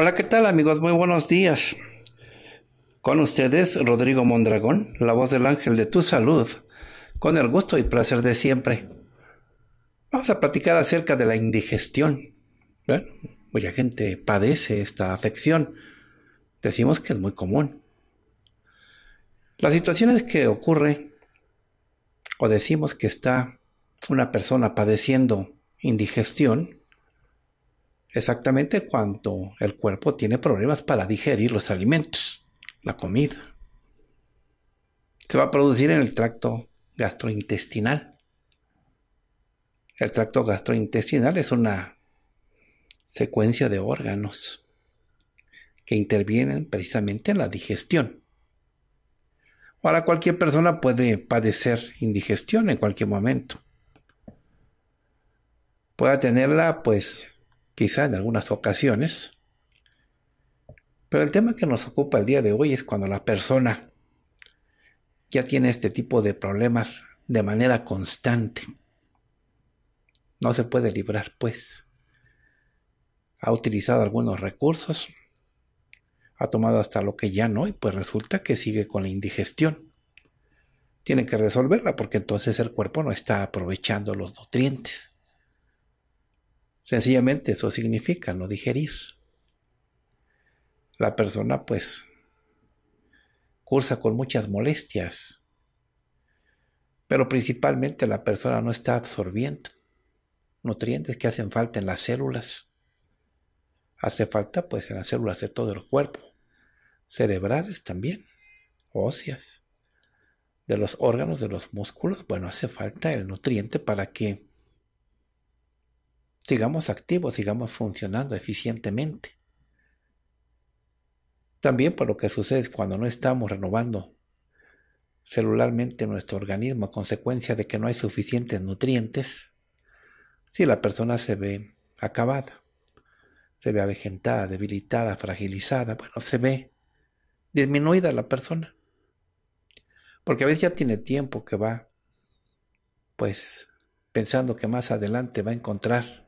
Hola, ¿qué tal amigos? Muy buenos días. Con ustedes, Rodrigo Mondragón, la voz del ángel de tu salud, con el gusto y placer de siempre. Vamos a platicar acerca de la indigestión. Bueno, mucha gente padece esta afección. Decimos que es muy común. Las situaciones que ocurre o decimos que está una persona padeciendo indigestión Exactamente cuando el cuerpo tiene problemas para digerir los alimentos, la comida. Se va a producir en el tracto gastrointestinal. El tracto gastrointestinal es una secuencia de órganos que intervienen precisamente en la digestión. Ahora cualquier persona puede padecer indigestión en cualquier momento. Pueda tenerla pues quizá en algunas ocasiones. Pero el tema que nos ocupa el día de hoy es cuando la persona ya tiene este tipo de problemas de manera constante. No se puede librar, pues. Ha utilizado algunos recursos, ha tomado hasta lo que ya no, y pues resulta que sigue con la indigestión. Tiene que resolverla porque entonces el cuerpo no está aprovechando los nutrientes. Sencillamente eso significa no digerir. La persona pues cursa con muchas molestias, pero principalmente la persona no está absorbiendo nutrientes que hacen falta en las células. Hace falta pues en las células de todo el cuerpo, cerebrales también, óseas, de los órganos, de los músculos. Bueno, hace falta el nutriente para que sigamos activos, sigamos funcionando eficientemente. También por lo que sucede cuando no estamos renovando celularmente nuestro organismo a consecuencia de que no hay suficientes nutrientes, si la persona se ve acabada, se ve avejentada, debilitada, fragilizada, bueno, se ve disminuida la persona. Porque a veces ya tiene tiempo que va, pues, pensando que más adelante va a encontrar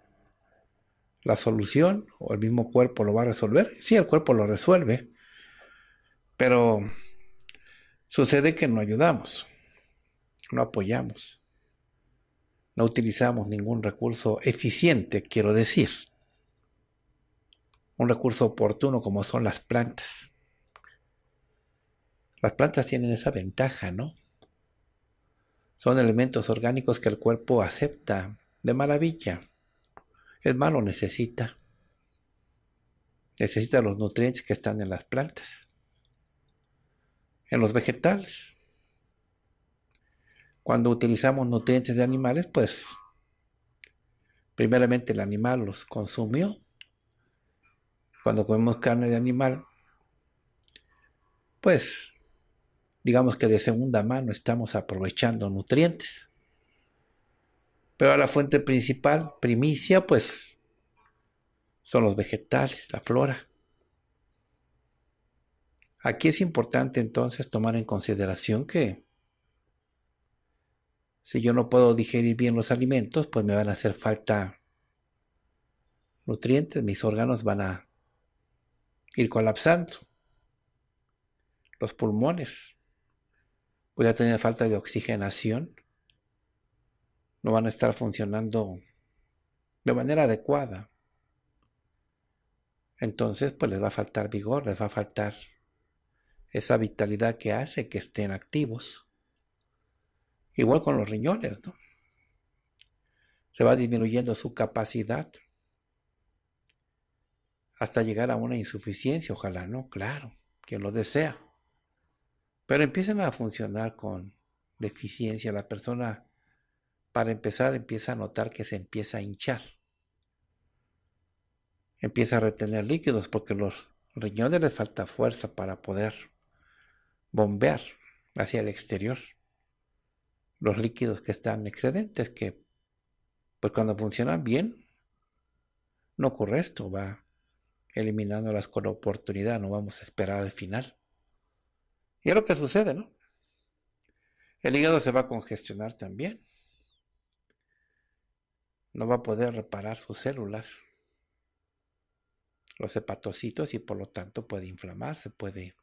la solución o el mismo cuerpo lo va a resolver. Sí, el cuerpo lo resuelve, pero sucede que no ayudamos, no apoyamos, no utilizamos ningún recurso eficiente, quiero decir, un recurso oportuno como son las plantas. Las plantas tienen esa ventaja, ¿no? Son elementos orgánicos que el cuerpo acepta de maravilla es más, lo necesita. Necesita los nutrientes que están en las plantas, en los vegetales. Cuando utilizamos nutrientes de animales, pues primeramente el animal los consumió. Cuando comemos carne de animal, pues digamos que de segunda mano estamos aprovechando nutrientes. Pero la fuente principal, primicia, pues son los vegetales, la flora. Aquí es importante entonces tomar en consideración que si yo no puedo digerir bien los alimentos, pues me van a hacer falta nutrientes, mis órganos van a ir colapsando. Los pulmones. Voy a tener falta de oxigenación no van a estar funcionando de manera adecuada. Entonces, pues les va a faltar vigor, les va a faltar esa vitalidad que hace que estén activos. Igual con los riñones, ¿no? Se va disminuyendo su capacidad hasta llegar a una insuficiencia, ojalá no, claro, quien lo desea. Pero empiezan a funcionar con deficiencia, la persona para empezar empieza a notar que se empieza a hinchar. Empieza a retener líquidos porque los riñones les falta fuerza para poder bombear hacia el exterior los líquidos que están excedentes, que pues cuando funcionan bien, no ocurre esto, va eliminándolas con oportunidad, no vamos a esperar al final. Y es lo que sucede, ¿no? El hígado se va a congestionar también no va a poder reparar sus células, los hepatocitos, y por lo tanto puede inflamarse, puede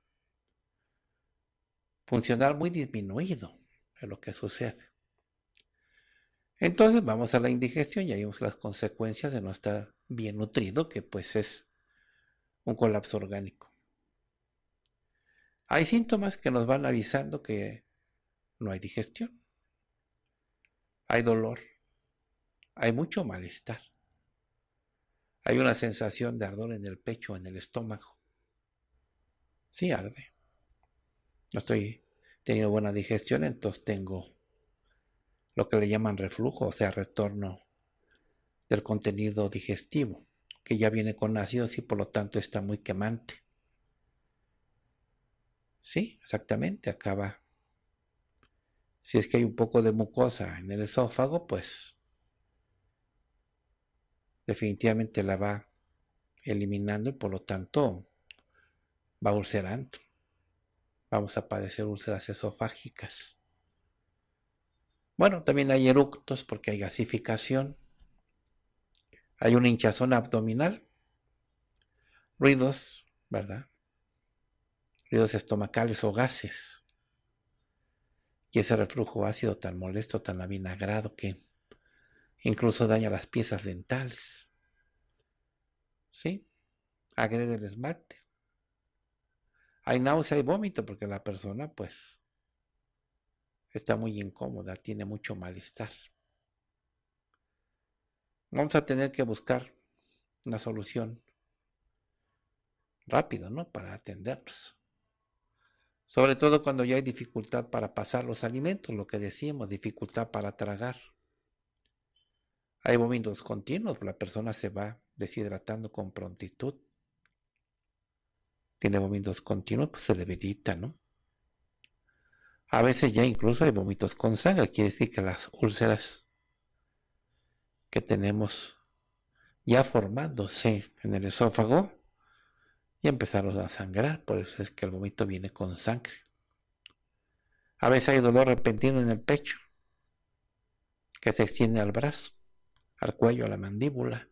funcionar muy disminuido, es lo que sucede. Entonces vamos a la indigestión y ahí vemos las consecuencias de no estar bien nutrido, que pues es un colapso orgánico. Hay síntomas que nos van avisando que no hay digestión, hay dolor, hay mucho malestar. Hay una sensación de ardor en el pecho, en el estómago. Sí arde. No estoy teniendo buena digestión, entonces tengo lo que le llaman reflujo, o sea, retorno del contenido digestivo, que ya viene con ácidos y por lo tanto está muy quemante. Sí, exactamente, acaba. Si es que hay un poco de mucosa en el esófago, pues definitivamente la va eliminando y por lo tanto va ulcerando. Vamos a padecer úlceras esofágicas. Bueno, también hay eructos porque hay gasificación. Hay una hinchazón abdominal. Ruidos, ¿verdad? Ruidos estomacales o gases. Y ese reflujo ácido tan molesto, tan avinagrado que Incluso daña las piezas dentales. ¿Sí? Agrede el esmalte. Hay náusea y vómito porque la persona, pues, está muy incómoda, tiene mucho malestar. Vamos a tener que buscar una solución rápido, ¿no? Para atendernos. Sobre todo cuando ya hay dificultad para pasar los alimentos, lo que decíamos, dificultad para tragar. Hay momentos continuos, la persona se va deshidratando con prontitud. Tiene momentos continuos, pues se debilita, ¿no? A veces ya incluso hay vómitos con sangre, quiere decir que las úlceras que tenemos ya formándose en el esófago ya empezaron a sangrar, por eso es que el vómito viene con sangre. A veces hay dolor repentino en el pecho que se extiende al brazo al cuello, a la mandíbula,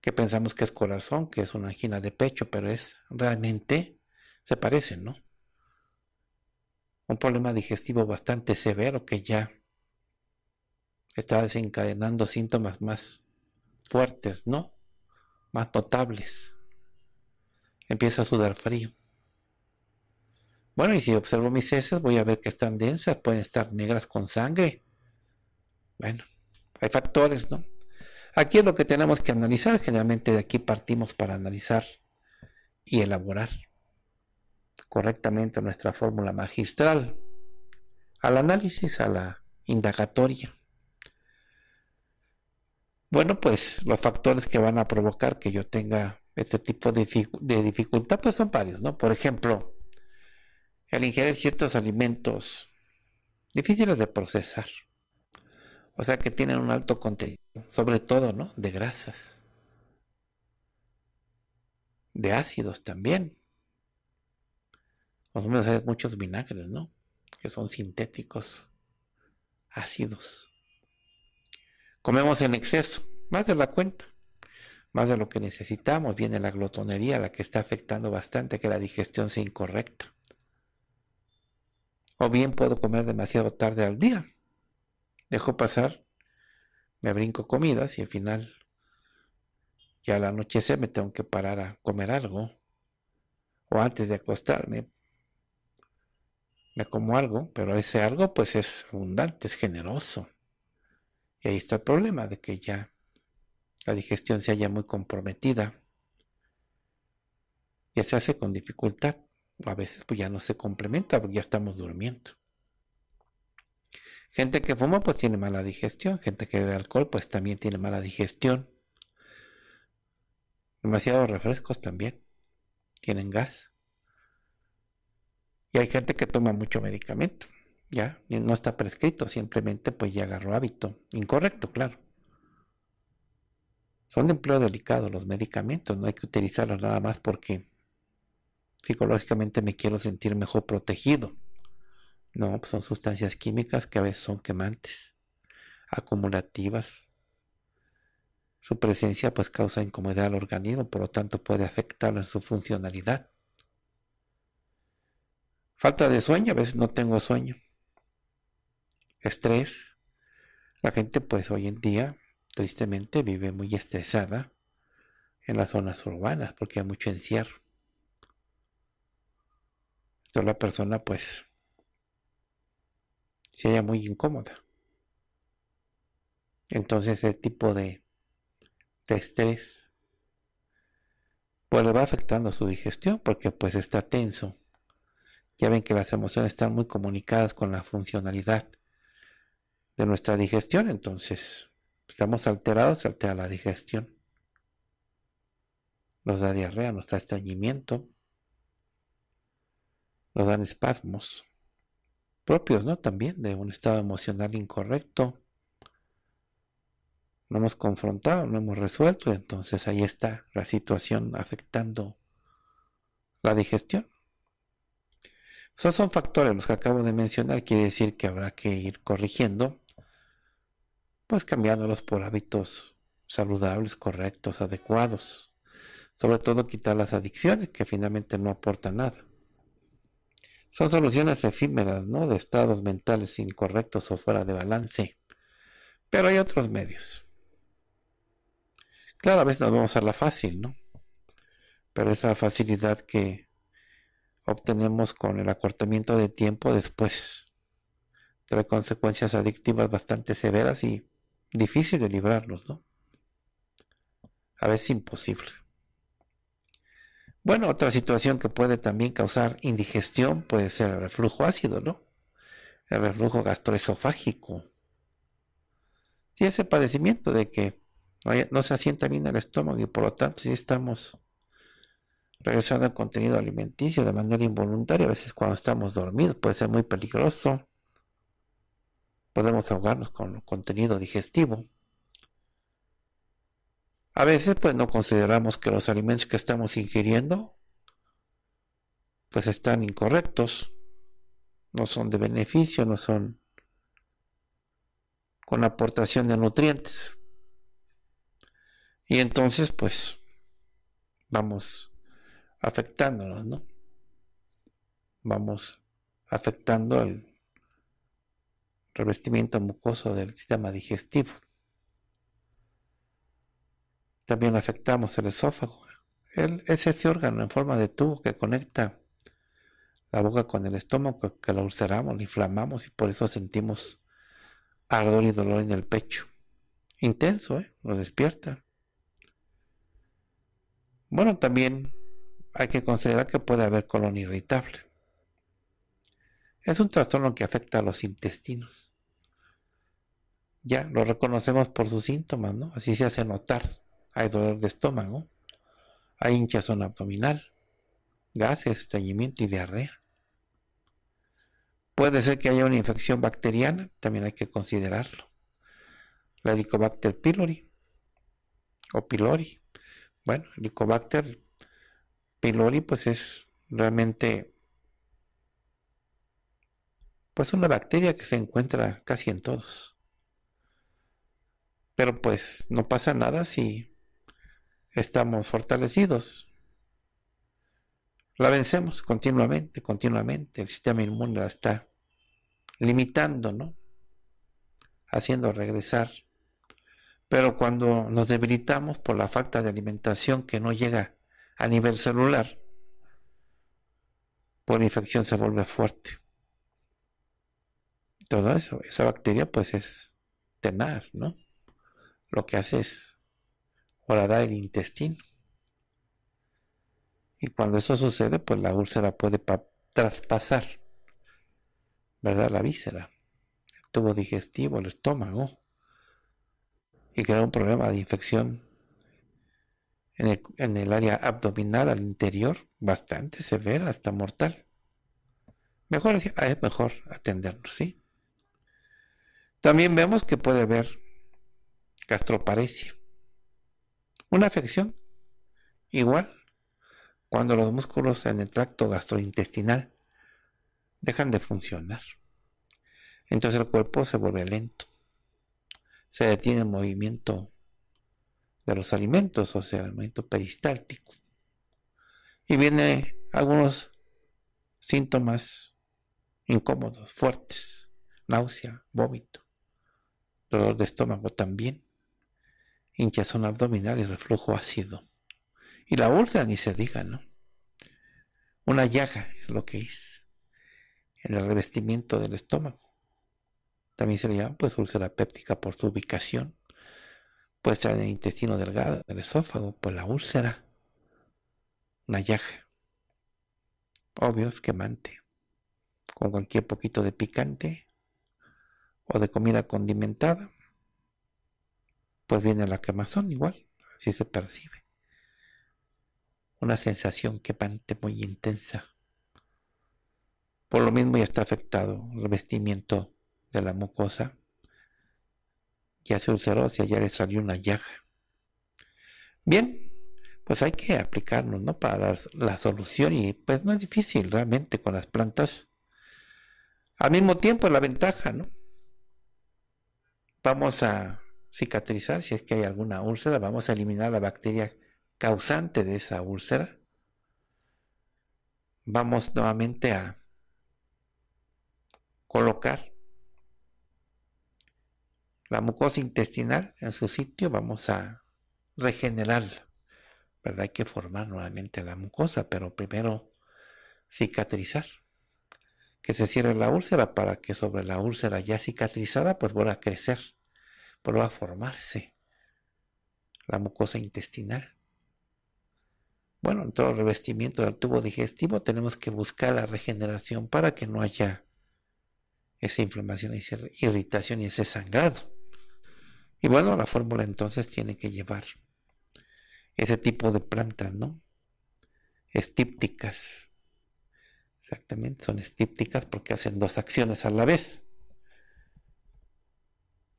que pensamos que es corazón, que es una angina de pecho, pero es realmente, se parece, ¿no? Un problema digestivo bastante severo que ya está desencadenando síntomas más fuertes, ¿no? Más notables. Empieza a sudar frío. Bueno, y si observo mis heces, voy a ver que están densas, pueden estar negras con sangre. Bueno, hay factores, ¿no? Aquí es lo que tenemos que analizar, generalmente de aquí partimos para analizar y elaborar correctamente nuestra fórmula magistral, al análisis, a la indagatoria. Bueno, pues los factores que van a provocar que yo tenga este tipo de, dificultad, pues son varios, ¿no? Por ejemplo, el ingerir ciertos alimentos difíciles de procesar o sea que tienen un alto contenido, sobre todo, De grasas. De ácidos también. Más o menos hay muchos vinagres, ¿no? Que son sintéticos, ácidos. Comemos en exceso, más de la cuenta, más de lo que necesitamos. Viene la glotonería, la que está afectando bastante que la digestión sea incorrecta. O bien puedo comer demasiado tarde al día, dejo pasar, me brinco comidas y al final, ya al anochecer me tengo que parar a comer algo. O antes de acostarme, me como algo, pero ese algo pues es abundante, es generoso. Y ahí está el problema de que ya la digestión se haya muy comprometida. Ya se hace con dificultad. A veces pues ya no se complementa porque ya estamos durmiendo. Gente que fuma pues tiene mala digestión, gente que bebe alcohol pues también tiene mala digestión. Demasiados refrescos también tienen gas. Y hay gente que toma mucho medicamento, ya, no está prescrito, simplemente pues ya agarró hábito. Incorrecto, claro. Son de empleo delicado los medicamentos, no hay que utilizarlos nada más porque psicológicamente me quiero sentir mejor protegido. No, pues, son sustancias químicas que a veces son quemantes, acumulativas. Su presencia pues causa incomodidad al organismo, por lo tanto puede afectar en su funcionalidad. Falta de sueño, a veces no tengo sueño. Estrés. La gente pues hoy en día tristemente vive muy estresada en las zonas urbanas porque hay mucho encierro. Entonces la persona pues se haya muy incómoda. Entonces ese tipo de, estrés pues le va afectando su digestión porque pues está tenso. Ya ven que las emociones están muy comunicadas con la funcionalidad de nuestra digestión, entonces estamos alterados, se altera la digestión. Nos da diarrea, nos da estreñimiento, nos dan espasmos propios, ¿no? También de un estado emocional incorrecto. No hemos confrontado, no hemos resuelto, entonces ahí está la situación afectando la digestión. Esos son factores los que acabo de mencionar, quiere decir que habrá que ir corrigiendo, pues cambiándolos por hábitos saludables, correctos, adecuados. Sobre todo quitar las adicciones que finalmente no aportan nada. Son soluciones efímeras, ¿no? De estados mentales incorrectos o fuera de balance. Pero hay otros medios. Claro, a veces nos vamos a la fácil, ¿no? Pero esa facilidad que obtenemos con el acortamiento de tiempo después trae consecuencias adictivas bastante severas y difícil de librarnos, ¿no? A veces imposible. Bueno, otra situación que puede también causar indigestión puede ser el reflujo ácido, ¿no? El reflujo gastroesofágico. Si ese padecimiento de que no, se asienta bien el estómago y por lo tanto si estamos regresando al contenido alimenticio de manera involuntaria, a veces cuando estamos dormidos puede ser muy peligroso. Podemos ahogarnos con contenido digestivo. A veces pues no consideramos que los alimentos que estamos ingiriendo pues están incorrectos, no son de beneficio, no son con aportación de nutrientes. Y entonces pues vamos afectándonos, ¿no? Vamos afectando el revestimiento mucoso del sistema digestivo. También afectamos el esófago. es ese órgano en forma de tubo que conecta la boca con el estómago, que lo ulceramos, lo inflamamos y por eso sentimos ardor y dolor en el pecho. Intenso, ¿eh? Nos despierta. Bueno, también hay que considerar que puede haber colon irritable. Es un trastorno que afecta a los intestinos. Ya lo reconocemos por sus síntomas, ¿no? Así se hace notar hay dolor de estómago, hay hinchazón abdominal, gases, estreñimiento y diarrea. Puede ser que haya una infección bacteriana, también hay que considerarlo. La Helicobacter pylori o pylori. Bueno, Helicobacter pylori pues es realmente pues una bacteria que se encuentra casi en todos. Pero pues no pasa nada si estamos fortalecidos. La vencemos continuamente, continuamente. El sistema inmune la está limitando, ¿no? Haciendo regresar. Pero cuando nos debilitamos por la falta de alimentación que no llega a nivel celular, por infección se vuelve fuerte. Todo eso, esa bacteria pues es tenaz, ¿no? Lo que hace es o la da el intestino. Y cuando eso sucede, pues la úlcera puede traspasar, ¿verdad? La víscera, el tubo digestivo, el estómago, y crear un problema de infección en el, en el área abdominal, al interior, bastante severa, hasta mortal. Mejor ah, es mejor atendernos, ¿sí? También vemos que puede haber gastroparesia. Una afección, igual, cuando los músculos en el tracto gastrointestinal dejan de funcionar. Entonces el cuerpo se vuelve lento. Se detiene el movimiento de los alimentos, o sea, el movimiento peristáltico. Y vienen algunos síntomas incómodos, fuertes, náusea, vómito, dolor de estómago también hinchazón abdominal y reflujo ácido. Y la úlcera ni se diga, ¿no? Una llaga es lo que es. En el revestimiento del estómago. También se le llama pues úlcera péptica por su ubicación. Puede estar en el intestino delgado, el esófago, pues la úlcera. Una yaja. Obvio es quemante. Con cualquier poquito de picante o de comida condimentada pues viene la quemazón igual, así se percibe. Una sensación que pante muy intensa. Por lo mismo ya está afectado el revestimiento de la mucosa. Ya se ulceró, si ya le salió una llaga. Bien, pues hay que aplicarnos, ¿no? Para la solución y pues no es difícil realmente con las plantas. Al mismo tiempo la ventaja, ¿no? Vamos a cicatrizar si es que hay alguna úlcera, vamos a eliminar la bacteria causante de esa úlcera. Vamos nuevamente a colocar la mucosa intestinal en su sitio, vamos a regenerar ¿Verdad? Hay que formar nuevamente la mucosa, pero primero cicatrizar. Que se cierre la úlcera para que sobre la úlcera ya cicatrizada pues vuelva a crecer prueba a formarse la mucosa intestinal. Bueno, en todo el revestimiento del tubo digestivo tenemos que buscar la regeneración para que no haya esa inflamación, esa irritación y ese sangrado. Y bueno, la fórmula entonces tiene que llevar ese tipo de plantas, ¿no? Estípticas. Exactamente, son estípticas porque hacen dos acciones a la vez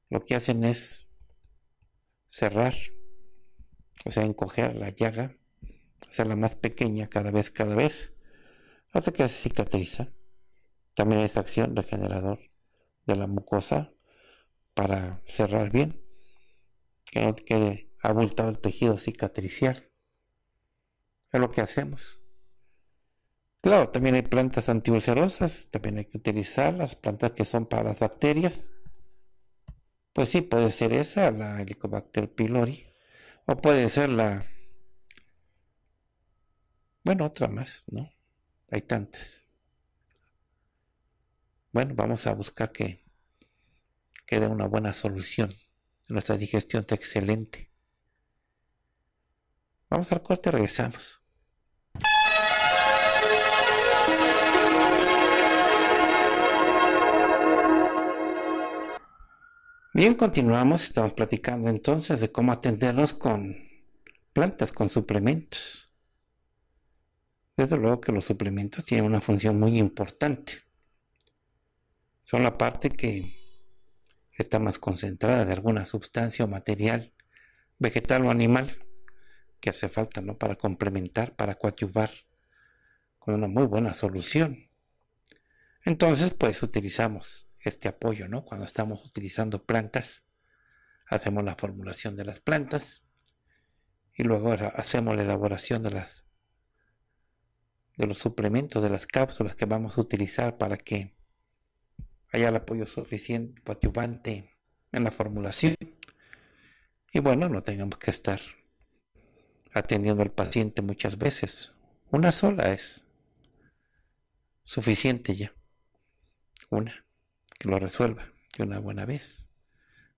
lo que hacen es cerrar, o sea, encoger la llaga, hacerla más pequeña cada vez, cada vez, hasta que se cicatriza. También es acción regenerador de la mucosa para cerrar bien, que no quede abultado el tejido cicatricial. Es lo que hacemos. Claro, también hay plantas antiulcerosas, también hay que utilizar las plantas que son para las bacterias. Pues sí, puede ser esa, la Helicobacter pylori, o puede ser la... Bueno, otra más, ¿no? Hay tantas. Bueno, vamos a buscar que, quede una buena solución. Nuestra digestión está excelente. Vamos al corte, regresamos. Bien, continuamos. Estamos platicando entonces de cómo atendernos con plantas, con suplementos. Desde luego que los suplementos tienen una función muy importante. Son la parte que está más concentrada de alguna sustancia o material, vegetal o animal, que hace falta ¿no? para complementar, para coadyuvar con una muy buena solución. Entonces, pues utilizamos este apoyo, ¿no? Cuando estamos utilizando plantas, hacemos la formulación de las plantas y luego hacemos la elaboración de las de los suplementos, de las cápsulas que vamos a utilizar para que haya el apoyo suficiente coadyuvante en la formulación. Y bueno, no tengamos que estar atendiendo al paciente muchas veces. Una sola es suficiente ya. Una que lo resuelva de una buena vez.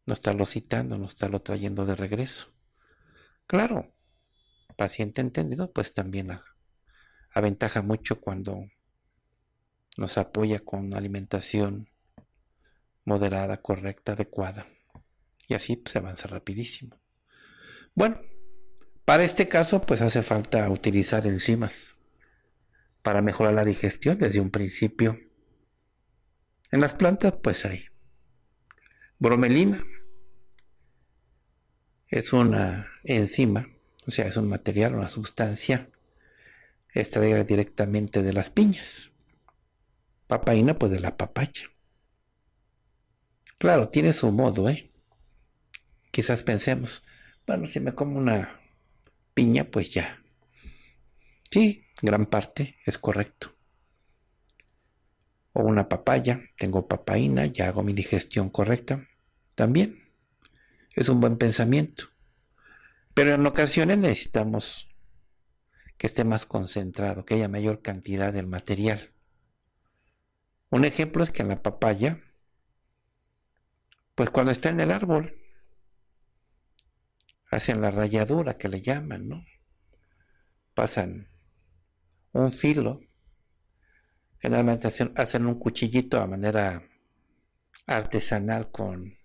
No estarlo citando, no estarlo trayendo de regreso. Claro, paciente entendido, pues también aventaja mucho cuando nos apoya con una alimentación moderada, correcta, adecuada. Y así pues, se avanza rapidísimo. Bueno, para este caso pues hace falta utilizar enzimas para mejorar la digestión desde un principio en las plantas pues hay bromelina. Es una enzima, o sea, es un material, una sustancia extraída directamente de las piñas. Papaína pues de la papaya. Claro, tiene su modo, ¿eh? Quizás pensemos, bueno, si me como una piña, pues ya. Sí, gran parte es correcto o una papaya, tengo papaína, ya hago mi digestión correcta. También es un buen pensamiento. Pero en ocasiones necesitamos que esté más concentrado, que haya mayor cantidad del material. Un ejemplo es que en la papaya, pues cuando está en el árbol, hacen la rayadura que le llaman, ¿no? Pasan un filo Generalmente hacen, un cuchillito a manera artesanal con,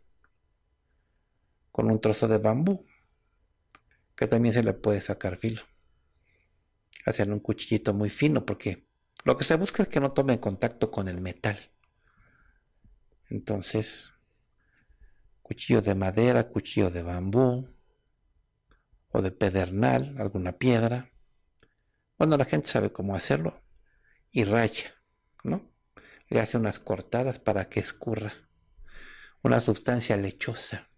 con un trozo de bambú, que también se le puede sacar filo. Hacen un cuchillito muy fino porque lo que se busca es que no tome contacto con el metal. Entonces, cuchillo de madera, cuchillo de bambú o de pedernal, alguna piedra. Bueno, la gente sabe cómo hacerlo y raya. Le hace unas cortadas para que escurra una sustancia lechosa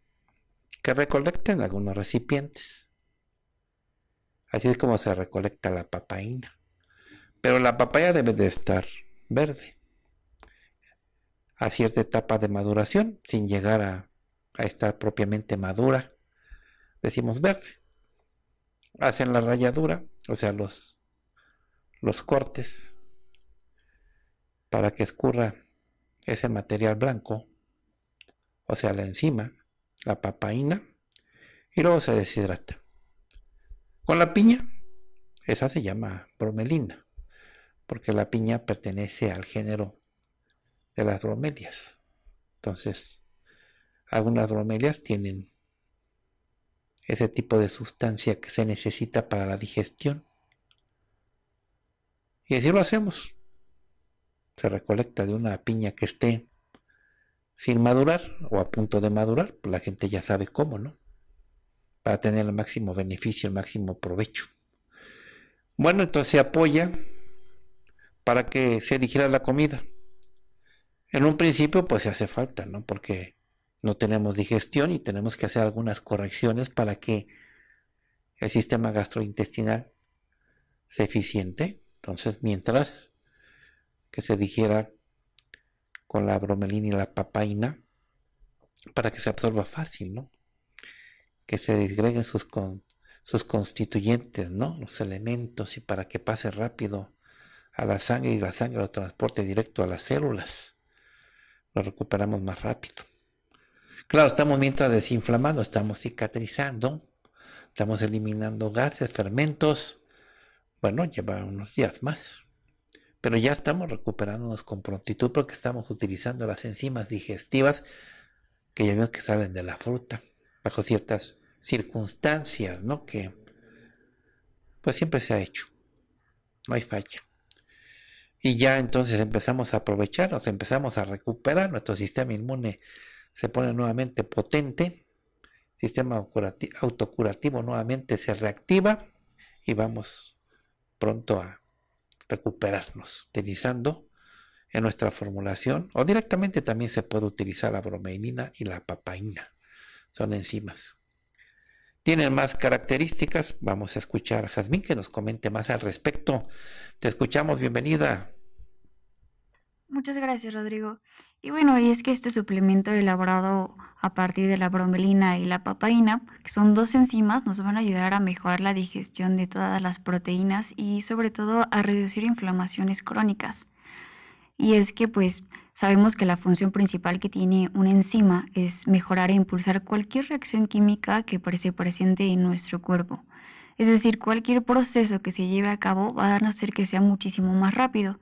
que recolecta en algunos recipientes. Así es como se recolecta la papaína. Pero la papaya debe de estar verde a cierta etapa de maduración sin llegar a, estar propiamente madura. Decimos verde. Hacen la rayadura, o sea, los, los cortes para que escurra ese material blanco, o sea, la enzima, la papaína, y luego se deshidrata. Con la piña, esa se llama bromelina, porque la piña pertenece al género de las bromelias. Entonces, algunas bromelias tienen ese tipo de sustancia que se necesita para la digestión. Y así lo hacemos se recolecta de una piña que esté sin madurar o a punto de madurar, pues, la gente ya sabe cómo, ¿no? Para tener el máximo beneficio, el máximo provecho. Bueno, entonces se apoya para que se digiera la comida. En un principio, pues se hace falta, ¿no? Porque no tenemos digestión y tenemos que hacer algunas correcciones para que el sistema gastrointestinal sea eficiente. Entonces, mientras que se digiera con la bromelina y la papaina para que se absorba fácil, ¿no? Que se disgreguen sus, sus constituyentes, ¿no? Los elementos y para que pase rápido a la sangre y la sangre lo transporte directo a las células. Lo recuperamos más rápido. Claro, estamos mientras desinflamando, estamos cicatrizando, estamos eliminando gases, fermentos. Bueno, lleva unos días más pero ya estamos recuperándonos con prontitud porque estamos utilizando las enzimas digestivas que ya vemos que salen de la fruta bajo ciertas circunstancias, ¿no? Que pues siempre se ha hecho, no hay falla. Y ya entonces empezamos a aprovecharnos, empezamos a recuperar, nuestro sistema inmune se pone nuevamente potente, sistema autocurativo nuevamente se reactiva y vamos pronto a recuperarnos utilizando en nuestra formulación o directamente también se puede utilizar la bromelina y la papaína. Son enzimas. Tienen más características. Vamos a escuchar a Jazmín que nos comente más al respecto. Te escuchamos, bienvenida. Muchas gracias, Rodrigo. Y bueno, y es que este suplemento elaborado a partir de la bromelina y la papaína, que son dos enzimas, nos van a ayudar a mejorar la digestión de todas las proteínas y sobre todo a reducir inflamaciones crónicas. Y es que pues sabemos que la función principal que tiene una enzima es mejorar e impulsar cualquier reacción química que se presente en nuestro cuerpo. Es decir, cualquier proceso que se lleve a cabo va a hacer que sea muchísimo más rápido.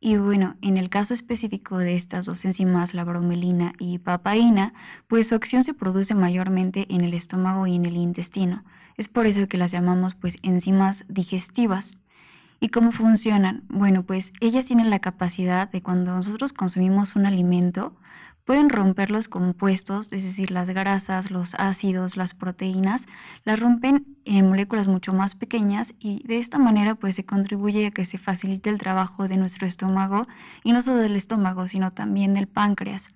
Y bueno, en el caso específico de estas dos enzimas, la bromelina y papaína, pues su acción se produce mayormente en el estómago y en el intestino. Es por eso que las llamamos pues enzimas digestivas. ¿Y cómo funcionan? Bueno, pues ellas tienen la capacidad de cuando nosotros consumimos un alimento, pueden romper los compuestos, es decir, las grasas, los ácidos, las proteínas, las rompen en moléculas mucho más pequeñas y de esta manera pues se contribuye a que se facilite el trabajo de nuestro estómago y no solo del estómago, sino también del páncreas.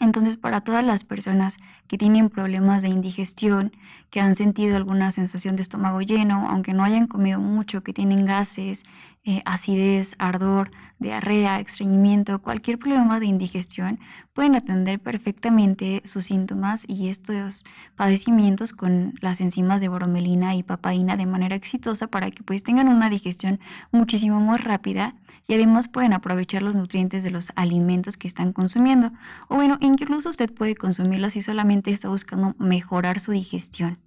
Entonces, para todas las personas que tienen problemas de indigestión, que han sentido alguna sensación de estómago lleno, aunque no hayan comido mucho, que tienen gases, eh, acidez, ardor, diarrea, estreñimiento, cualquier problema de indigestión, pueden atender perfectamente sus síntomas y estos padecimientos con las enzimas de bromelina y papaína de manera exitosa para que pues tengan una digestión muchísimo más rápida y además pueden aprovechar los nutrientes de los alimentos que están consumiendo. O bueno, incluso usted puede consumirlos si solamente está buscando mejorar su digestión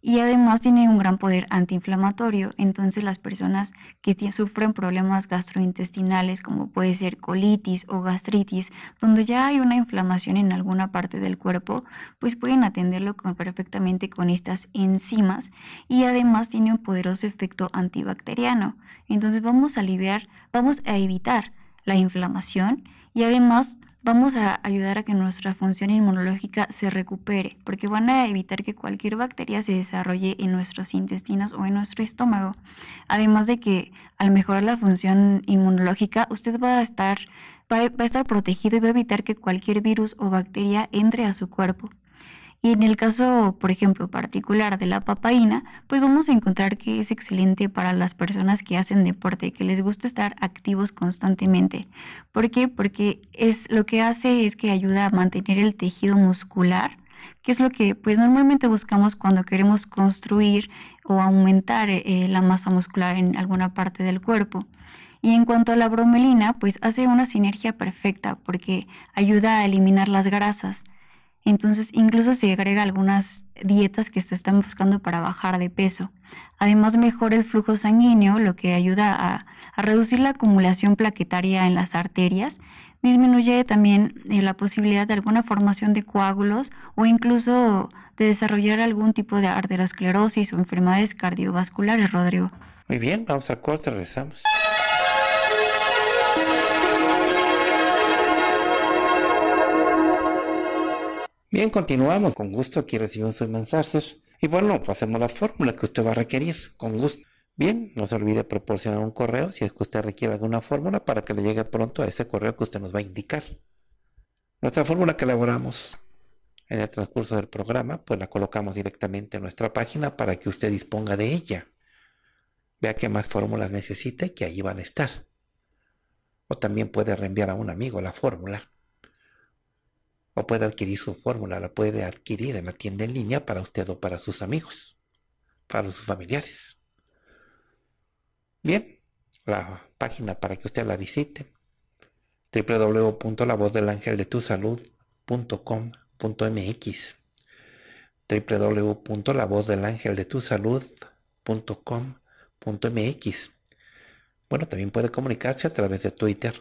y además tiene un gran poder antiinflamatorio. Entonces las personas que sufren problemas gastrointestinales como puede ser colitis o gastritis, donde ya hay una inflamación en alguna parte del cuerpo, pues pueden atenderlo perfectamente con estas enzimas y además tiene un poderoso efecto antibacteriano. Entonces vamos a aliviar, vamos a evitar la inflamación y además vamos a ayudar a que nuestra función inmunológica se recupere, porque van a evitar que cualquier bacteria se desarrolle en nuestros intestinos o en nuestro estómago. Además de que al mejorar la función inmunológica, usted va a estar, va a estar protegido y va a evitar que cualquier virus o bacteria entre a su cuerpo. Y en el caso, por ejemplo, particular de la papaína, pues vamos a encontrar que es excelente para las personas que hacen deporte, y que les gusta estar activos constantemente. ¿Por qué? Porque es lo que hace es que ayuda a mantener el tejido muscular, que es lo que pues normalmente buscamos cuando queremos construir o aumentar eh, la masa muscular en alguna parte del cuerpo. Y en cuanto a la bromelina, pues hace una sinergia perfecta porque ayuda a eliminar las grasas entonces, incluso se agrega algunas dietas que se están buscando para bajar de peso. Además, mejora el flujo sanguíneo, lo que ayuda a, reducir la acumulación plaquetaria en las arterias. Disminuye también eh, la posibilidad de alguna formación de coágulos o incluso de desarrollar algún tipo de arteriosclerosis o enfermedades cardiovasculares, Rodrigo. Muy bien, vamos a corte, regresamos. Bien, continuamos. Con gusto aquí recibimos sus mensajes. Y bueno, hacemos las fórmulas que usted va a requerir. Con gusto. Bien, no se olvide proporcionar un correo si es que usted requiere alguna fórmula para que le llegue pronto a ese correo que usted nos va a indicar. Nuestra fórmula que elaboramos en el transcurso del programa, pues la colocamos directamente en nuestra página para que usted disponga de ella. Vea qué más fórmulas necesite, que ahí van a estar. O también puede reenviar a un amigo la fórmula puede adquirir su fórmula, la puede adquirir en la tienda en línea para usted o para sus amigos, para sus familiares. Bien, la página para que usted la visite, www.lavozdelangeldetusalud.com.mx www.lavozdelangeldetusalud.com.mx Bueno, también puede comunicarse a través de Twitter,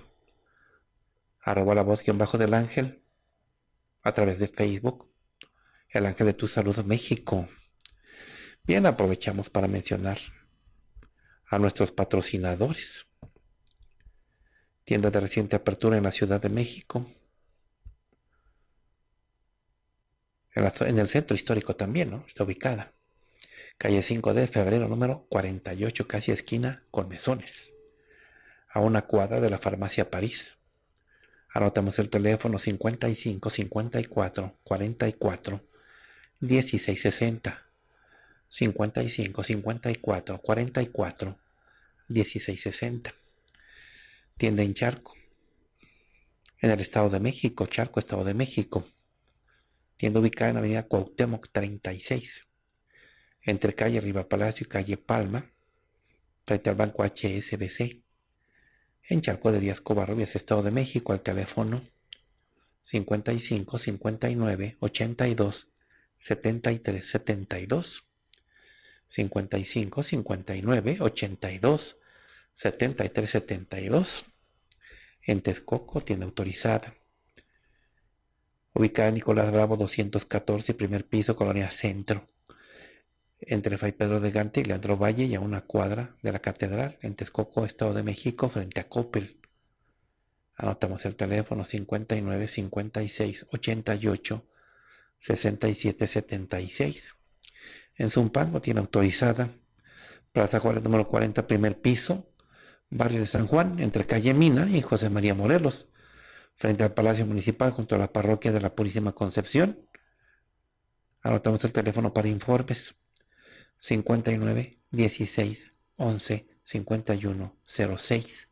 arroba la voz-del ángel, a través de Facebook, el ángel de tu salud México. Bien, aprovechamos para mencionar a nuestros patrocinadores. Tienda de reciente apertura en la Ciudad de México. En, el centro histórico también, ¿no? Está ubicada. Calle 5 de febrero, número 48, casi esquina con mesones. A una cuadra de la farmacia París. Anotamos el teléfono 55 54 44 1660. 55 54 44 1660. Tienda en Charco. En el Estado de México, Charco, Estado de México. Tienda ubicada en la avenida Cuauhtémoc 36. Entre calle Riva Palacio y calle Palma. Frente al banco HSBC en Charco de Díaz Covarrubias, Estado de México, al teléfono 55 59 82 73 72 55 59 82 73 72 en Texcoco, tienda autorizada. Ubicada en Nicolás Bravo 214, primer piso, Colonia Centro entre Fray Pedro de Gante y Leandro Valle y a una cuadra de la catedral en Texcoco, Estado de México, frente a Coppel. Anotamos el teléfono 59 56 88 67 76. En Zumpango tiene autorizada Plaza Juárez número 40, primer piso, barrio de San Juan, entre calle Mina y José María Morelos, frente al Palacio Municipal junto a la parroquia de la Purísima Concepción. Anotamos el teléfono para informes 59 16 11 51 06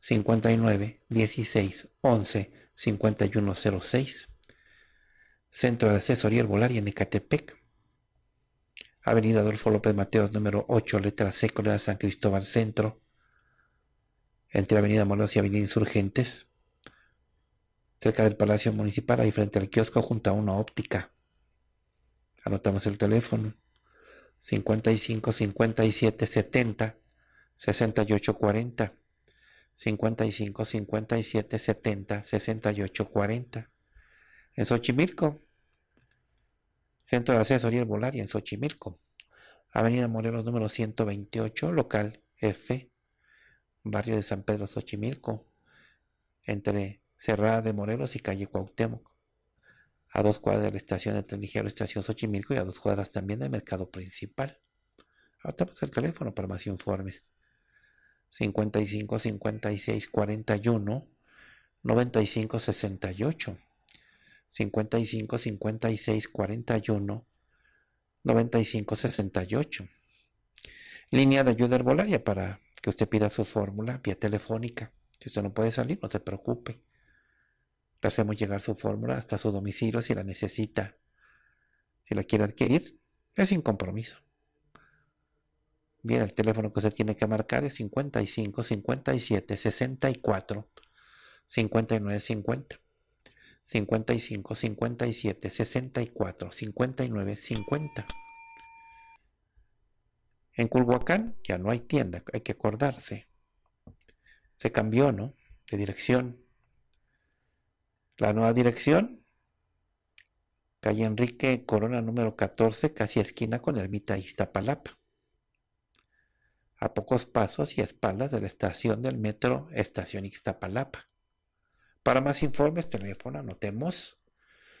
59 16 11 51 06 Centro de Asesoría Herbolaria en Ecatepec Avenida Adolfo López Mateos número 8 letra C Colera San Cristóbal Centro entre Avenida Molos y Avenida Insurgentes cerca del Palacio Municipal ahí frente al kiosco junto a una óptica anotamos el teléfono 55 57 70 68 40 55 57 70 68 40 en Xochimilco Centro de Asesoría Herbolaria en Xochimilco Avenida Morelos número 128 local F barrio de San Pedro Xochimilco entre Cerrada de Morelos y calle Cuauhtémoc a dos cuadras de la estación de tren ligero Estación Xochimilco y a dos cuadras también del mercado principal. Ahora el teléfono para más informes. 55 56 41 95 68 55 56 41 95 68 Línea de ayuda herbolaria para que usted pida su fórmula vía telefónica. Si usted no puede salir, no se preocupe hacemos llegar su fórmula hasta su domicilio si la necesita. Si la quiere adquirir, es sin compromiso. Bien, el teléfono que usted tiene que marcar es 55 57 64 59 50. 55 57 64 59 50. En Culhuacán ya no hay tienda, hay que acordarse. Se cambió, ¿no? De dirección. La nueva dirección, calle Enrique Corona número 14, casi esquina con Ermita Iztapalapa. A pocos pasos y a espaldas de la estación del metro Estación Iztapalapa. Para más informes, teléfono, anotemos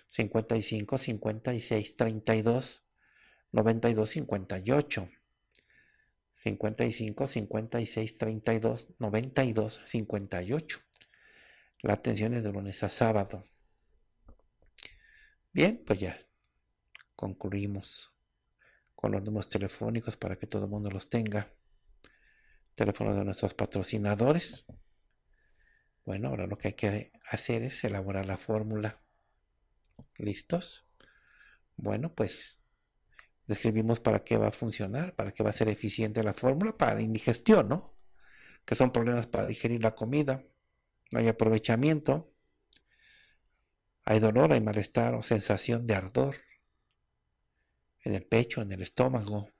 55 56 32 92 58. 55 56 32 92 58. La atención es de lunes a sábado. Bien, pues ya concluimos con los números telefónicos para que todo el mundo los tenga. Teléfono de nuestros patrocinadores. Bueno, ahora lo que hay que hacer es elaborar la fórmula. ¿Listos? Bueno, pues describimos para qué va a funcionar, para qué va a ser eficiente la fórmula para indigestión, ¿no? Que son problemas para digerir la comida no hay aprovechamiento, hay dolor, hay malestar o sensación de ardor en el pecho, en el estómago,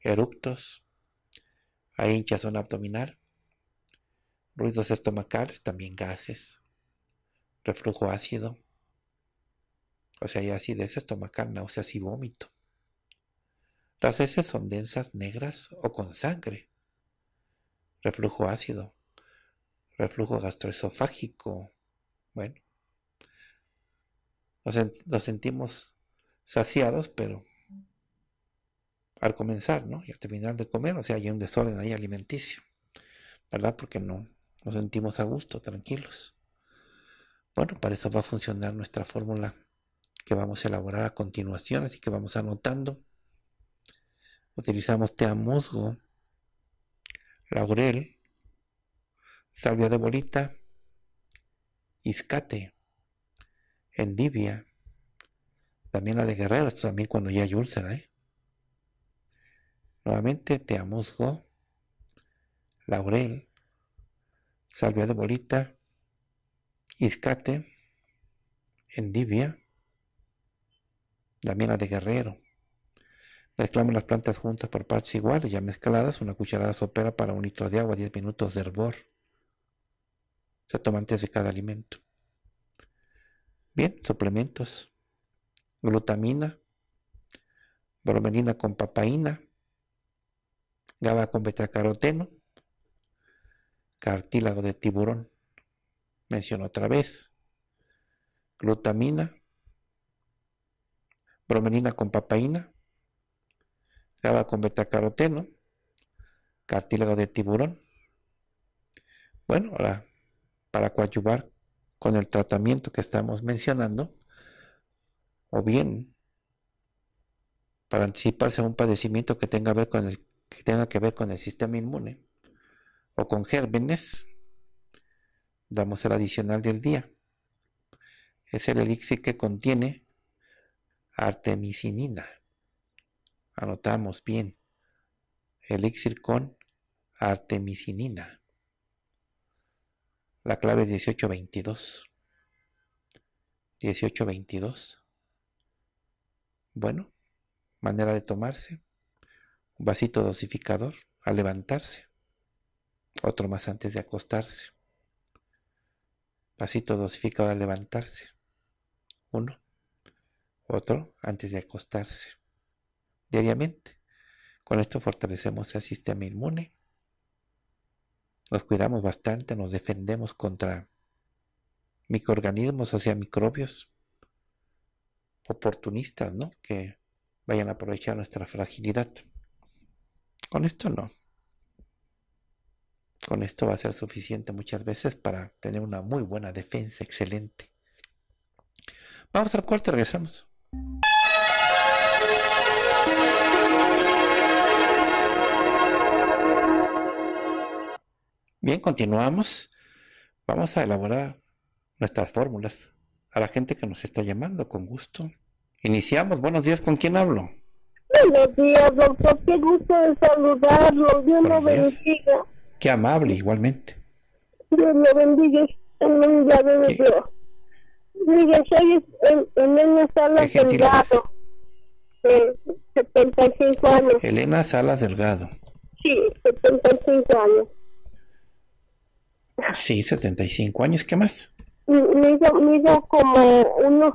eructos, hay hinchazón abdominal, ruidos estomacales, también gases, reflujo ácido, o sea, hay acidez estomacal, náuseas y vómito. Las heces son densas, negras o con sangre, reflujo ácido, reflujo gastroesofágico. Bueno, nos, sentimos saciados, pero al comenzar, ¿no? Y al terminar de comer, o sea, hay un desorden ahí alimenticio, ¿verdad? Porque no nos sentimos a gusto, tranquilos. Bueno, para eso va a funcionar nuestra fórmula que vamos a elaborar a continuación, así que vamos anotando. Utilizamos té a musgo, laurel, Salvia de Bolita, Iscate, Endivia, también la de Guerrero, esto también cuando ya hay úlcera, ¿eh? Nuevamente Teamuzgo, Laurel, Salvia de Bolita, Iscate, Endivia, también la de Guerrero. Mezclamos las plantas juntas por partes iguales, ya mezcladas, una cucharada sopera para un litro de agua, 10 minutos de hervor sea, antes de cada alimento. Bien, suplementos. Glutamina, bromelina con papaína, GABA con betacaroteno, cartílago de tiburón. Menciono otra vez. Glutamina, bromelina con papaína, GABA con betacaroteno, cartílago de tiburón. Bueno, ahora para coadyuvar con el tratamiento que estamos mencionando, o bien para anticiparse a un padecimiento que tenga, que tenga que ver con el sistema inmune o con gérmenes, damos el adicional del día. Es el elixir que contiene artemisinina. Anotamos bien. Elixir con artemisinina. La clave es 1822. 1822. Bueno, manera de tomarse. Un vasito dosificador al levantarse. Otro más antes de acostarse. Vasito dosificador al levantarse. Uno. Otro antes de acostarse. Diariamente. Con esto fortalecemos el sistema inmune nos cuidamos bastante, nos defendemos contra microorganismos, o sea, microbios oportunistas, ¿no? Que vayan a aprovechar nuestra fragilidad. Con esto no. Con esto va a ser suficiente muchas veces para tener una muy buena defensa, excelente. Vamos al cuarto, regresamos. Bien, continuamos. Vamos a elaborar nuestras fórmulas a la gente que nos está llamando, con gusto. Iniciamos. Buenos días, ¿con quién hablo? Buenos días, doctor. Qué gusto de saludarlo. Dios lo bendiga. Qué amable, igualmente. Dios lo bendiga. ya de Dios. Mire, soy Elena Salas Delgado, 75 eh, años. Elena Salas Delgado. Sí, 75 años. Sí, 75 años, ¿qué más? Mido, mido como unos,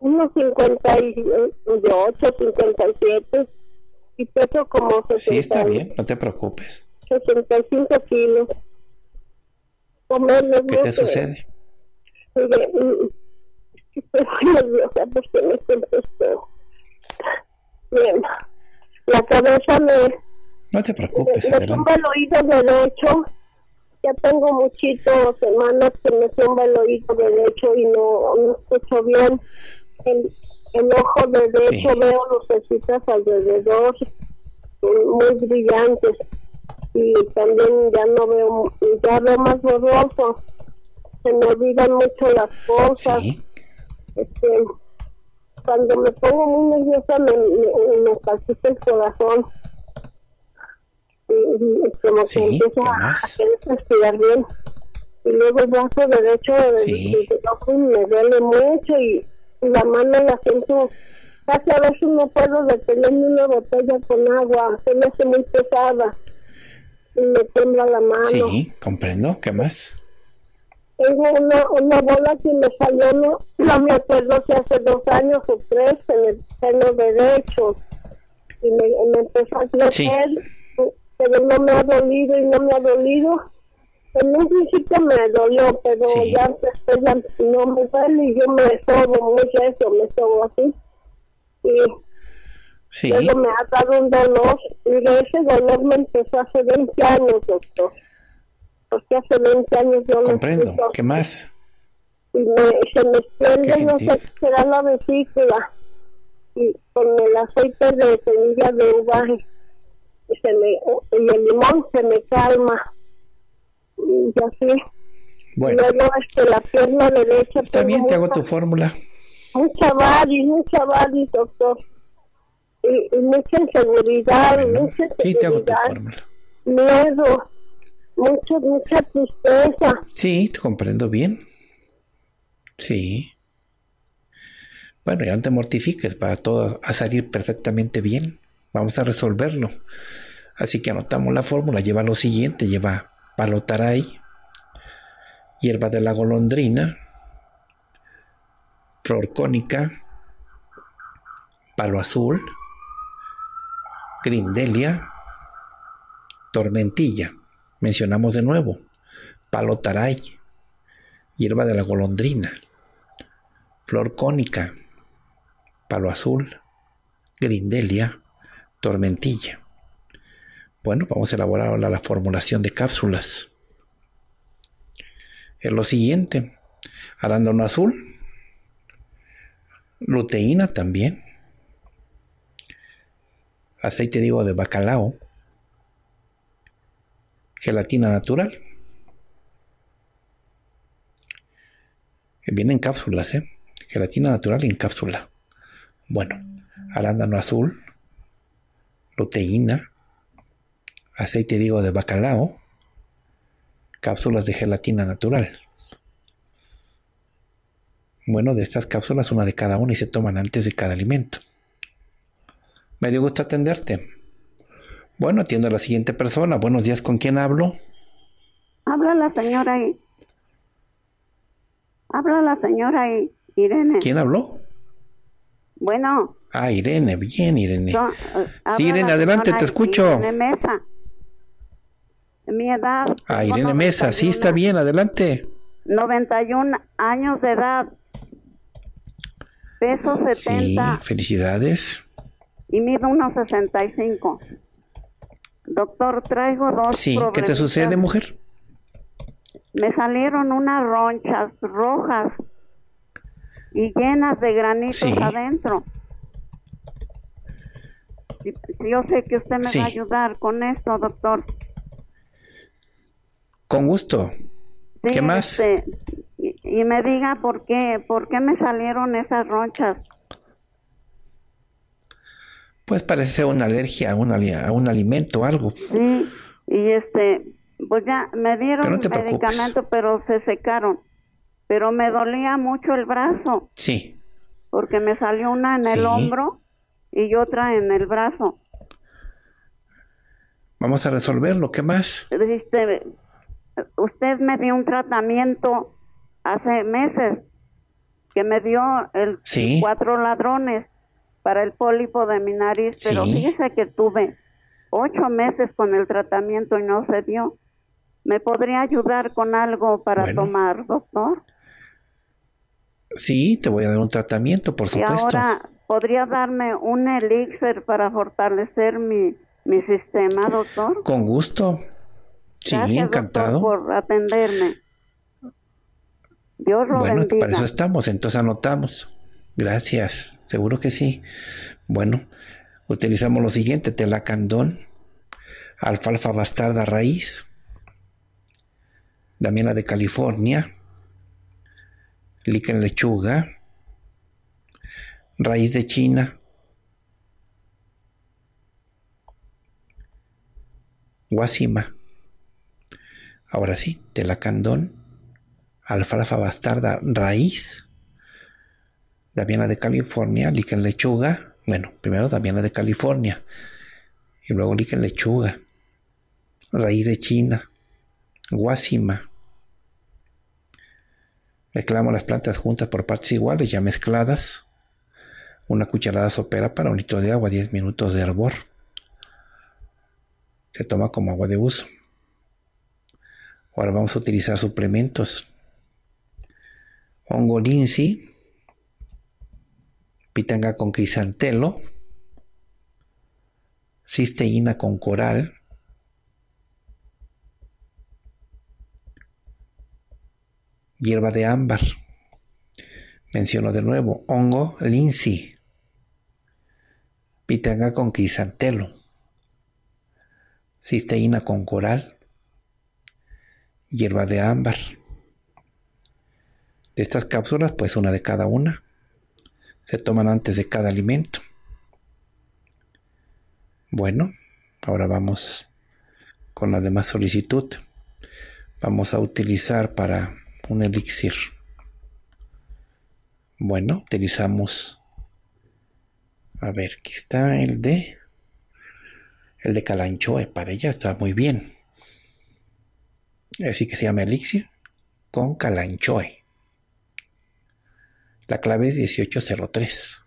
unos 58, 57 y peso como 60. Sí, está bien, no te preocupes. 65 kilos. ¿Qué te sucede? Mm, estoy nerviosa porque me este, este, Bien, la cabeza me... No te preocupes, me, adelante. Me el oído derecho ya tengo muchísimas semanas que me son el oído derecho y no, no escucho bien. El, el ojo derecho veo lucecitas alrededor muy brillantes y también ya no veo, ya veo más borroso. Se me olvidan mucho las cosas. Este, cuando me pongo muy nerviosa me, me, el corazón y, como que empieza a bien. Y luego el brazo derecho eh, me duele mucho y, la mano la siento. Casi a veces no puedo detenerme una botella con agua, se me hace muy pesada. Y me tiembla la mano. Sí, comprendo. ¿Qué más? Tengo una, una bola que me salió, no, me acuerdo si hace dos años o tres, en el seno derecho. Y me, empezó a crecer pero no me ha dolido y no me ha dolido. En un principio me dolió, pero ya después ya no me duele y yo me sobo mucho eso, me sobo así. Y sí. me ha dado un dolor y de ese dolor me empezó hace 20 años, doctor. Porque hace 20 años yo Comprendo. ¿Qué más? Y me, se me pierde, no sé qué será la vesícula. Y con el aceite de semilla de uva me, y el limón se me calma. Y así. Bueno. Luego este, la pierna derecha. Está bien, te hago tu fórmula. Mucha chaval, mucha doctor. Y, mucha inseguridad, mucha inseguridad. Sí, te hago tu fórmula. Miedo, mucha, mucha tristeza. Sí, te comprendo bien. Sí. Bueno, ya no te mortifiques, para todo a salir perfectamente bien. Vamos a resolverlo. Así que anotamos la fórmula. Lleva lo siguiente. Lleva palotaray, hierba de la golondrina, flor cónica, palo azul, grindelia, tormentilla. Mencionamos de nuevo. taray, hierba de la golondrina, flor cónica, palo azul, grindelia, tormentilla. Bueno, vamos a elaborar ahora la formulación de cápsulas. Es lo siguiente, arándano azul, luteína también, aceite digo de bacalao, gelatina natural. Vienen cápsulas, ¿eh? Gelatina natural en cápsula. Bueno, arándano azul, proteína, aceite digo de bacalao, cápsulas de gelatina natural. Bueno, de estas cápsulas, una de cada una y se toman antes de cada alimento. Me dio gusto atenderte. Bueno, atiendo a la siguiente persona. Buenos días, ¿con quién hablo? Habla la señora. Habla la señora Irene. ¿Quién habló? Bueno. Ah, Irene, bien, Irene. Eh, sí, Irene, adelante, te escucho. Irene Mesa. Mi edad. Ah, Irene Mesa, sí, está bien, adelante. 91 años de edad. Peso 70. Sí, felicidades. Y mido unos Doctor, traigo dos. Sí, ¿qué te sucede, mujer? Me salieron unas ronchas rojas y llenas de granitos adentro. Yo sé que usted me va a ayudar con esto, doctor. Con gusto. ¿Qué más? Este, y, me diga por qué, por qué me salieron esas rochas. Pues parece una alergia a un, a un alimento, algo. Sí, y este, pues ya me dieron medicamento, pero se secaron pero me dolía mucho el brazo. Sí. Porque me salió una en el hombro y otra en el brazo. Vamos a resolverlo, ¿qué más? Este, usted me dio un tratamiento hace meses que me dio el cuatro ladrones para el pólipo de mi nariz, pero fíjese que tuve ocho meses con el tratamiento y no se dio. ¿Me podría ayudar con algo para tomar, doctor? Sí, te voy a dar un tratamiento, por supuesto. Y ahora, ¿podría darme un elixir para fortalecer mi, sistema, doctor? Con gusto. Sí, encantado. Doctor, por atenderme. Dios lo bueno, para eso estamos, entonces anotamos. Gracias, seguro que sí. Bueno, utilizamos lo siguiente, telacandón, alfalfa bastarda raíz, damiana de California, líquen lechuga, raíz de China, guasima. Ahora sí, telacandón, alfalfa bastarda, raíz, damiana de California, líquen lechuga. Bueno, primero damiana de California y luego líquen lechuga, raíz de China, guasima, Mezclamos las plantas juntas por partes iguales, ya mezcladas. Una cucharada sopera para un litro de agua, 10 minutos de hervor. Se toma como agua de uso. Ahora vamos a utilizar suplementos. Hongo pitanga con crisantelo, cisteína con coral, hierba de ámbar. Menciono de nuevo, hongo linci pitanga con crisantelo, cisteína con coral, hierba de ámbar. De estas cápsulas, pues una de cada una, se toman antes de cada alimento. Bueno, ahora vamos con la demás solicitud. Vamos a utilizar para un elixir. Bueno, utilizamos. A ver, aquí está el de. El de Calanchoe. Para ella está muy bien. Así que se llama elixir con Calanchoe. La clave es 1803.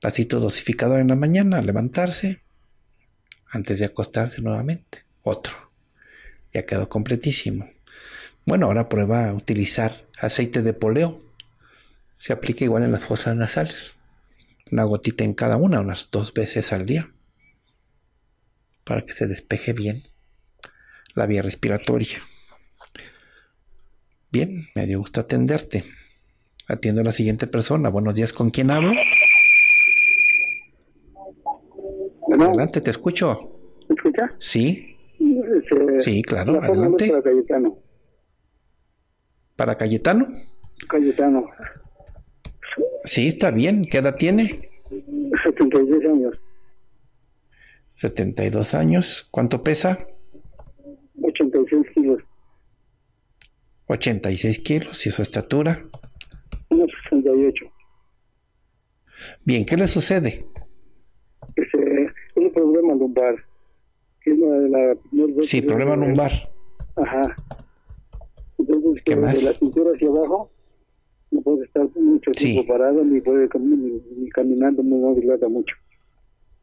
Pasito dosificador en la mañana, levantarse. Antes de acostarse nuevamente. Otro. Ya quedó completísimo. Bueno, ahora prueba a utilizar aceite de poleo. Se aplica igual en las fosas nasales. Una gotita en cada una, unas dos veces al día. Para que se despeje bien la vía respiratoria. Bien, me dio gusto atenderte. Atiendo a la siguiente persona. Buenos días, ¿con quién hablo? Adelante, te escucho. ¿Me escucha? Sí. Eh, sí, claro, adelante para Cayetano. Cayetano. Sí, está bien. ¿Qué edad tiene? 72 años. 72 años. ¿Cuánto pesa? 86 kilos. 86 kilos. ¿Y su estatura? 1,68. Bien, ¿qué le sucede? Este, es un problema lumbar. sí, problema lumbar. Ajá de la cintura hacia abajo, no puede estar mucho tiempo parado ni puede ni, ni caminando, no dilata mucho.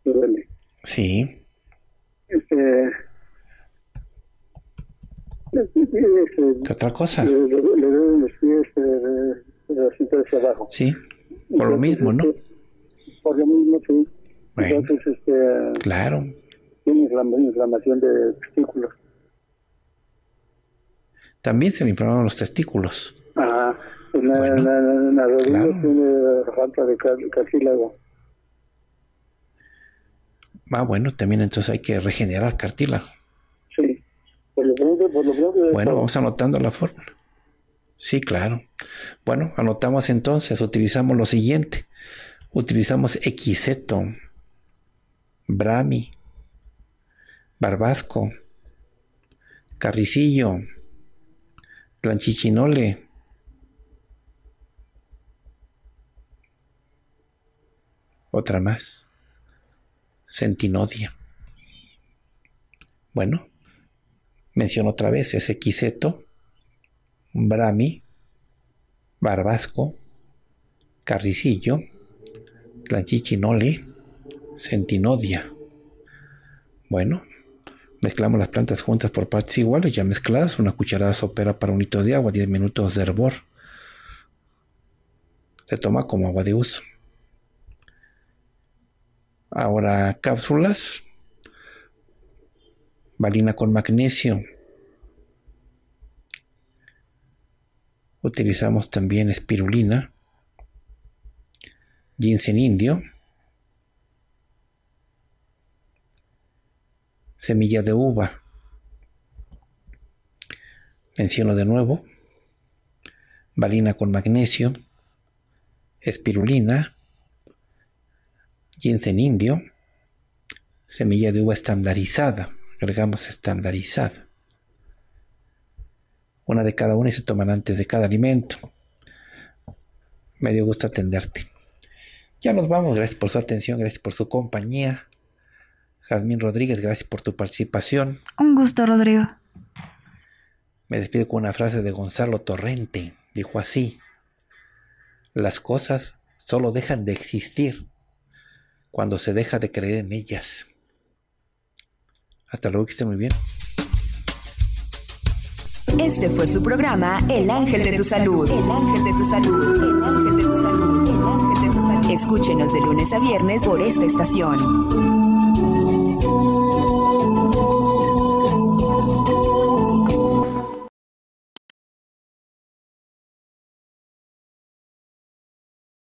Me duele. Sí. Este, este, ¿Qué otra cosa? Le, duele los pies eh, de, la cintura hacia abajo. Sí, por lo mismo, ¿no? Este, por lo mismo, sí. Entonces, este, claro. Tiene inflamación de testículos también se le informaron los testículos. ah bueno, falta de cartílago. Ah, bueno, también entonces hay que regenerar cartílago. Sí, por lo por lo Bueno, vamos anotando la fórmula. Sí, claro. Bueno, anotamos entonces, utilizamos lo siguiente. Utilizamos equiseto, brami, barbasco, carricillo, Tlanchichinole, Otra más. sentinodia, Bueno, menciono otra vez ese Quiseto, brami, Barbasco, Carricillo, Tlanchichinole, sentinodia, Bueno, Mezclamos las plantas juntas por partes iguales, ya mezcladas, una cucharada sopera para un litro de agua, 10 minutos de hervor. Se toma como agua de uso. Ahora cápsulas. Valina con magnesio. Utilizamos también espirulina. Ginseng indio. semilla de uva. Menciono de nuevo, valina con magnesio, espirulina, ginseng indio, semilla de uva estandarizada, agregamos estandarizada. Una de cada una y se toman antes de cada alimento. Me dio gusto atenderte. Ya nos vamos, gracias por su atención, gracias por su compañía. Jazmín Rodríguez, gracias por tu participación. Un gusto, Rodrigo. Me despido con una frase de Gonzalo Torrente. Dijo así, las cosas solo dejan de existir cuando se deja de creer en ellas. Hasta luego, que esté muy bien. Este fue su programa El Ángel de tu Salud. El Ángel de tu Salud. El Ángel de tu Salud. El Ángel de tu Salud. Escúchenos de lunes a viernes por esta estación.